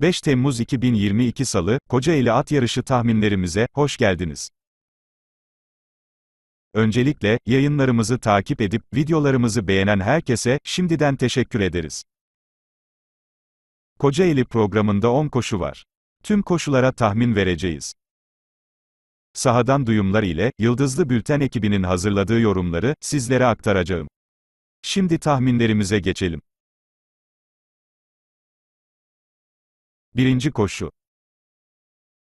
5 Temmuz 2022 Salı, Kocaeli At Yarışı tahminlerimize, hoş geldiniz. Öncelikle, yayınlarımızı takip edip, videolarımızı beğenen herkese, şimdiden teşekkür ederiz. Kocaeli programında 10 koşu var. Tüm koşulara tahmin vereceğiz. Sahadan duyumlar ile, Yıldızlı Bülten ekibinin hazırladığı yorumları, sizlere aktaracağım. Şimdi tahminlerimize geçelim. Birinci koşu.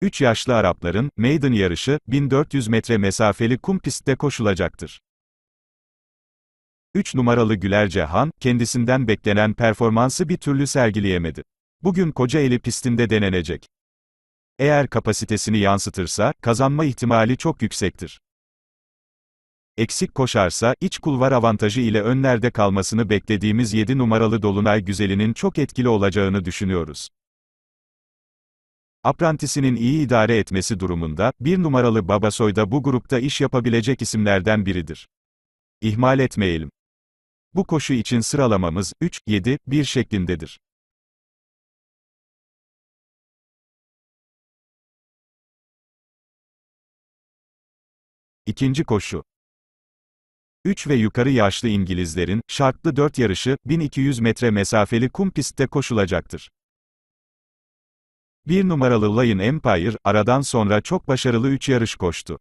3 yaşlı Arapların, Maiden yarışı, 1400 metre mesafeli kum pistte koşulacaktır. 3 numaralı Güler Cehan, kendisinden beklenen performansı bir türlü sergileyemedi. Bugün Kocaeli pistinde denenecek. Eğer kapasitesini yansıtırsa, kazanma ihtimali çok yüksektir. Eksik koşarsa, iç kulvar avantajı ile önlerde kalmasını beklediğimiz 7 numaralı Dolunay Güzeli'nin çok etkili olacağını düşünüyoruz. Aprantisinin iyi idare etmesi durumunda, bir numaralı Babasoy da bu grupta iş yapabilecek isimlerden biridir. İhmal etmeyelim. Bu koşu için sıralamamız 3, 7, 1 şeklindedir. İkinci koşu. 3 ve yukarı yaşlı İngilizlerin, şartlı 4 yarışı, 1200 metre mesafeli kum pistte koşulacaktır. Bir numaralı Lion Empire, aradan sonra çok başarılı üç yarış koştu.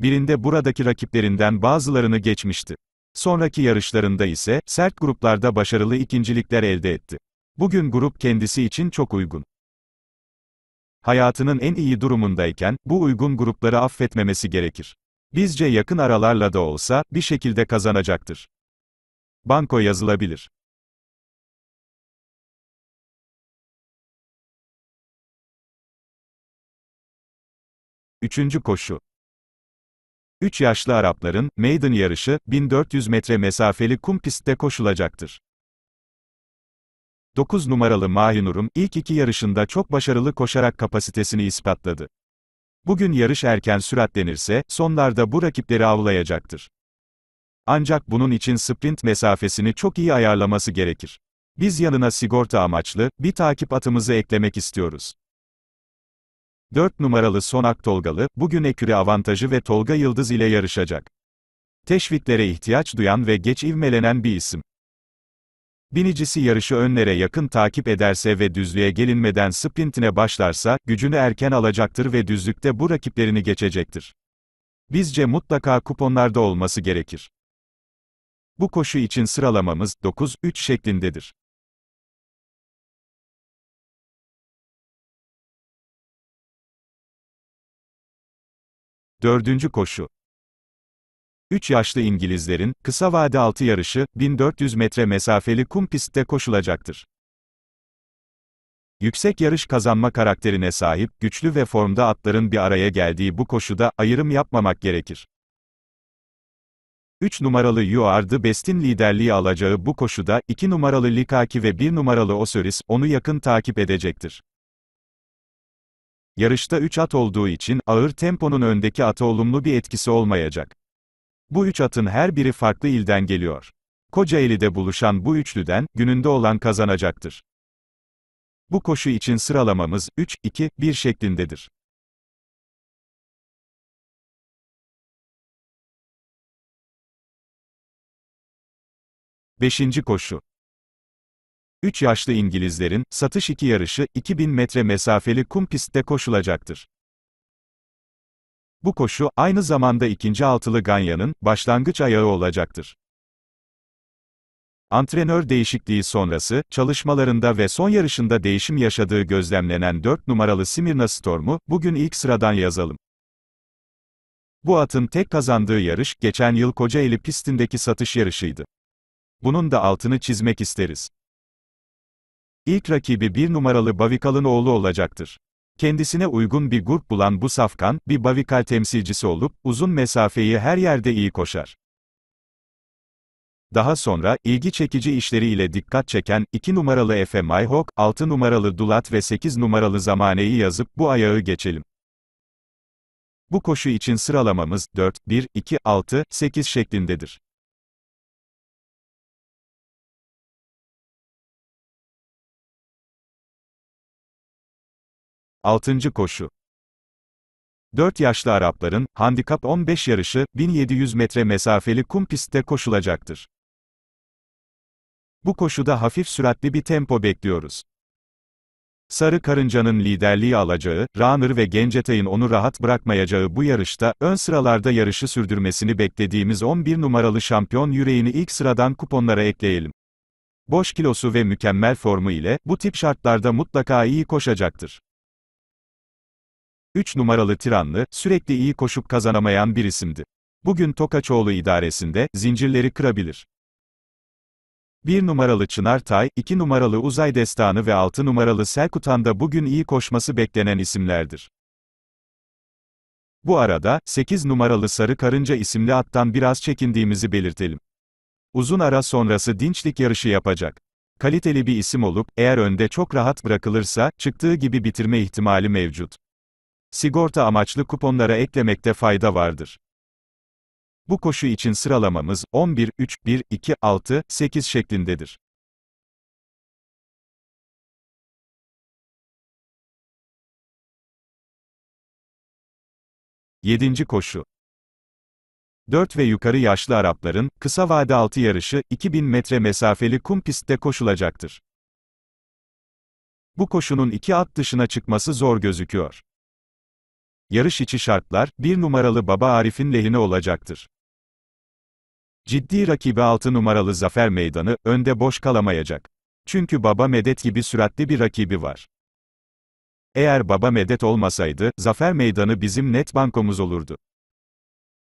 Birinde buradaki rakiplerinden bazılarını geçmişti. Sonraki yarışlarında ise, sert gruplarda başarılı ikincilikler elde etti. Bugün grup kendisi için çok uygun. Hayatının en iyi durumundayken, bu uygun grupları affetmemesi gerekir. Bizce yakın aralarla da olsa, bir şekilde kazanacaktır. Banko yazılabilir. Üçüncü koşu. Üç yaşlı Arapların, Maiden yarışı, 1400 metre mesafeli kum pistte koşulacaktır. 9 numaralı Mahinurum, ilk iki yarışında çok başarılı koşarak kapasitesini ispatladı. Bugün yarış erken süratlenirse, sonlarda bu rakipleri avlayacaktır. Ancak bunun için sprint mesafesini çok iyi ayarlaması gerekir. Biz yanına sigorta amaçlı, bir takip atımızı eklemek istiyoruz. 4 numaralı Sonak Tolgalı, bugün eküri avantajı ve Tolga Yıldız ile yarışacak. Teşviklere ihtiyaç duyan ve geç ivmelenen bir isim. Binicisi yarışı önlere yakın takip ederse ve düzlüğe gelinmeden sprintine başlarsa, gücünü erken alacaktır ve düzlükte bu rakiplerini geçecektir. Bizce mutlaka kuponlarda olması gerekir. Bu koşu için sıralamamız 9-3 şeklindedir. Dördüncü koşu. 3 yaşlı İngilizlerin, kısa vade altı yarışı, 1400 metre mesafeli kum pistte koşulacaktır. Yüksek yarış kazanma karakterine sahip, güçlü ve formda atların bir araya geldiği bu koşuda, ayrım yapmamak gerekir. 3 numaralı You Are The Best'in liderliği alacağı bu koşuda, 2 numaralı Likaki ve 1 numaralı Osiris, onu yakın takip edecektir. Yarışta 3 at olduğu için, ağır temponun öndeki ata olumlu bir etkisi olmayacak. Bu 3 atın her biri farklı ilden geliyor. Kocaeli'de buluşan bu üçlüden, gününde olan kazanacaktır. Bu koşu için sıralamamız, 3, 2, 1 şeklindedir. Beşinci koşu 3 yaşlı İngilizlerin, satış 2 yarışı, 2000 metre mesafeli kum pistte koşulacaktır. Bu koşu, aynı zamanda ikinci altılı Ganya'nın, başlangıç ayağı olacaktır. Antrenör değişikliği sonrası, çalışmalarında ve son yarışında değişim yaşadığı gözlemlenen 4 numaralı Simirna Storm'u, bugün ilk sıradan yazalım. Bu atın tek kazandığı yarış, geçen yıl Kocaeli pistindeki satış yarışıydı. Bunun da altını çizmek isteriz. İlk rakibi bir numaralı Bavikal'ın oğlu olacaktır. Kendisine uygun bir grup bulan bu Safkan, bir Bavikal temsilcisi olup, uzun mesafeyi her yerde iyi koşar. Daha sonra, ilgi çekici işleriyle dikkat çeken, 2 numaralı Efe Mayhok, 6 numaralı Dulat ve 8 numaralı Zamane'yi yazıp, bu ayağı geçelim. Bu koşu için sıralamamız, 4, 1, 2, 6, 8 şeklindedir. Altıncı koşu 4 yaşlı Arapların, handikap 15 yarışı, 1700 metre mesafeli kum pistte koşulacaktır. Bu koşuda hafif süratli bir tempo bekliyoruz. Sarı Karınca'nın liderliği alacağı, Rahner ve Gencetay'ın onu rahat bırakmayacağı bu yarışta, ön sıralarda yarışı sürdürmesini beklediğimiz 11 numaralı şampiyon yüreğini ilk sıradan kuponlara ekleyelim. Boş kilosu ve mükemmel formu ile, bu tip şartlarda mutlaka iyi koşacaktır. 3 numaralı Tiranlı, sürekli iyi koşup kazanamayan bir isimdi. Bugün Tokaçoğlu idaresinde, zincirleri kırabilir. 1 numaralı Çınar Tay, 2 numaralı Uzay Destanı ve 6 numaralı Selkutan da bugün iyi koşması beklenen isimlerdir. Bu arada, 8 numaralı Sarı Karınca isimli attan biraz çekindiğimizi belirtelim. Uzun ara sonrası dinçlik yarışı yapacak. Kaliteli bir isim olup, eğer önde çok rahat bırakılırsa, çıktığı gibi bitirme ihtimali mevcut sigorta amaçlı kuponlara eklemekte fayda vardır. Bu koşu için sıralamamız 11, 3, 1, 2, 6, 8 şeklindedir. Yedinci koşu 4 ve yukarı yaşlı Arapların, kısa vade altı yarışı, 2000 metre mesafeli kum pistte koşulacaktır. Bu koşunun iki at dışına çıkması zor gözüküyor yarış içi şartlar, bir numaralı Baba Arif'in lehine olacaktır. Ciddi rakibi 6 numaralı Zafer Meydanı, önde boş kalamayacak. Çünkü Baba Medet gibi süratli bir rakibi var. Eğer Baba Medet olmasaydı, Zafer Meydanı bizim net bankomuz olurdu.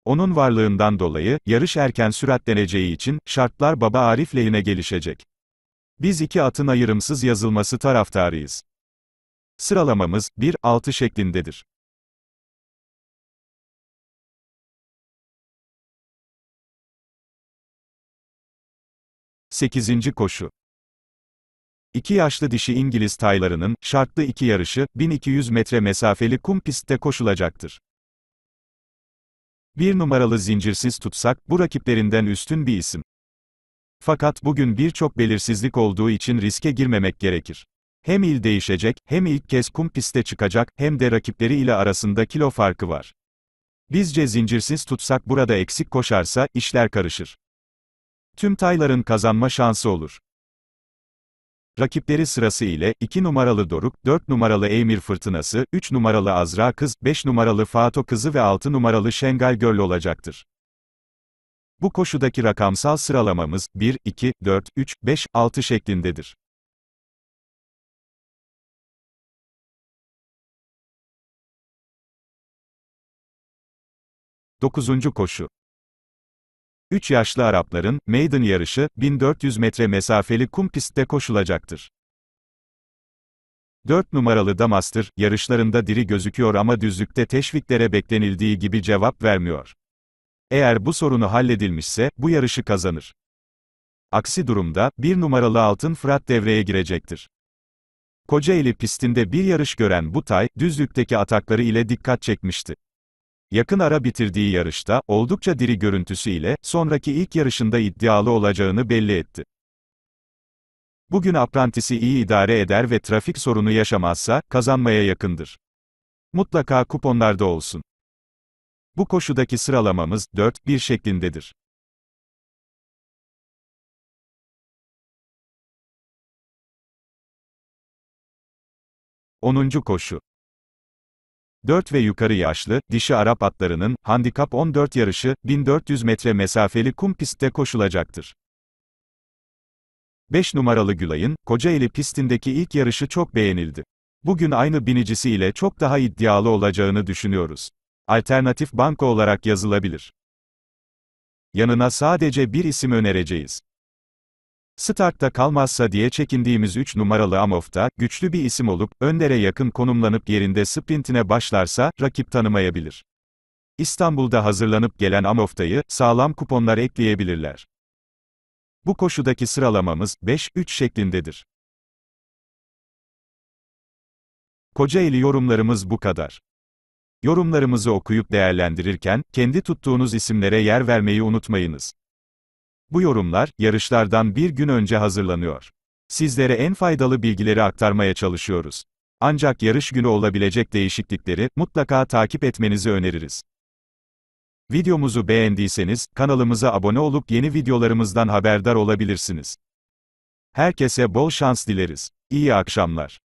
Onun varlığından dolayı, yarış erken süratleneceği için, şartlar Baba Arif lehine gelişecek. Biz iki atın ayırımsız yazılması taraftarıyız. Sıralamamız, 1-6 şeklindedir. 8. koşu İki yaşlı dişi İngiliz taylarının, şartlı iki yarışı, 1200 metre mesafeli kum pistte koşulacaktır. Bir numaralı zincirsiz tutsak, bu rakiplerinden üstün bir isim. Fakat bugün birçok belirsizlik olduğu için riske girmemek gerekir. Hem il değişecek, hem ilk kez kum piste çıkacak, hem de rakipleri ile arasında kilo farkı var. Bizce zincirsiz tutsak burada eksik koşarsa, işler karışır. Tüm tayların kazanma şansı olur. Rakipleri sırası ile 2 numaralı Doruk, 4 numaralı Emir Fırtınası, 3 numaralı Azra Kız, 5 numaralı Fato Kızı ve 6 numaralı Şengal Göl olacaktır. Bu koşudaki rakamsal sıralamamız 1, 2, 4, 3, 5, 6 şeklindedir. Dokuzuncu koşu 3 yaşlı Arapların, Maiden yarışı, 1400 metre mesafeli kum pistte koşulacaktır. 4 numaralı Damastır yarışlarında diri gözüküyor ama düzlükte teşviklere beklenildiği gibi cevap vermiyor. Eğer bu sorunu halledilmişse, bu yarışı kazanır. Aksi durumda, 1 numaralı Altın Fırat devreye girecektir. Kocaeli pistinde bir yarış gören bu tay, düzlükteki atakları ile dikkat çekmişti. Yakın ara bitirdiği yarışta, oldukça diri görüntüsüyle, sonraki ilk yarışında iddialı olacağını belli etti. Bugün aprantisi iyi idare eder ve trafik sorunu yaşamazsa, kazanmaya yakındır. Mutlaka kuponlarda olsun. Bu koşudaki sıralamamız, 4-1 şeklindedir. Onuncu koşu 4 ve yukarı yaşlı, dişi Arap atlarının, handikap 14 yarışı, 1400 metre mesafeli kum pistte koşulacaktır. 5 numaralı Gülay'ın, Kocaeli pistindeki ilk yarışı çok beğenildi. Bugün aynı binicisi ile çok daha iddialı olacağını düşünüyoruz. Alternatif banka olarak yazılabilir. Yanına sadece bir isim önereceğiz. Stark'ta kalmazsa diye çekindiğimiz 3 numaralı Amof'ta, güçlü bir isim olup, önlere yakın konumlanıp yerinde sprintine başlarsa, rakip tanımayabilir. İstanbul'da hazırlanıp gelen Amof'tayı, sağlam kuponlar ekleyebilirler. Bu koşudaki sıralamamız, 5-3 şeklindedir. Kocaeli yorumlarımız bu kadar. Yorumlarımızı okuyup değerlendirirken, kendi tuttuğunuz isimlere yer vermeyi unutmayınız. Bu yorumlar, yarışlardan bir gün önce hazırlanıyor. Sizlere en faydalı bilgileri aktarmaya çalışıyoruz. Ancak yarış günü olabilecek değişiklikleri mutlaka takip etmenizi öneririz. Videomuzu beğendiyseniz, kanalımıza abone olup yeni videolarımızdan haberdar olabilirsiniz. Herkese bol şans dileriz. İyi akşamlar.